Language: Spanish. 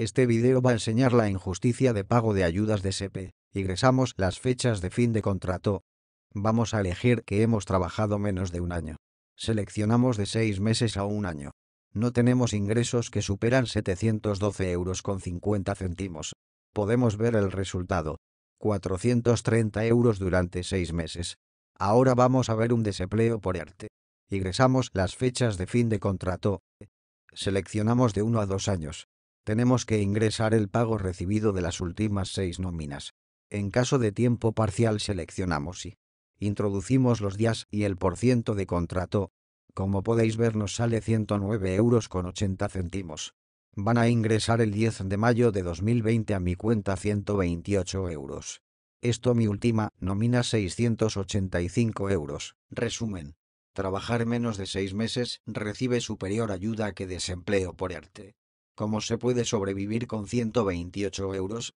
Este video va a enseñar la injusticia de pago de ayudas de SEPE, ingresamos las fechas de fin de contrato. Vamos a elegir que hemos trabajado menos de un año. Seleccionamos de seis meses a un año. No tenemos ingresos que superan 712 euros con 50 Podemos ver el resultado. 430 euros durante seis meses. Ahora vamos a ver un desempleo por arte. Ingresamos las fechas de fin de contrato. Seleccionamos de 1 a 2 años tenemos que ingresar el pago recibido de las últimas seis nóminas. En caso de tiempo parcial seleccionamos y introducimos los días y el porciento de contrato. Como podéis ver nos sale 109 euros con 80 centimos. Van a ingresar el 10 de mayo de 2020 a mi cuenta 128 euros. Esto mi última nómina 685 euros. Resumen. Trabajar menos de seis meses recibe superior ayuda que desempleo por arte cómo se puede sobrevivir con 128 euros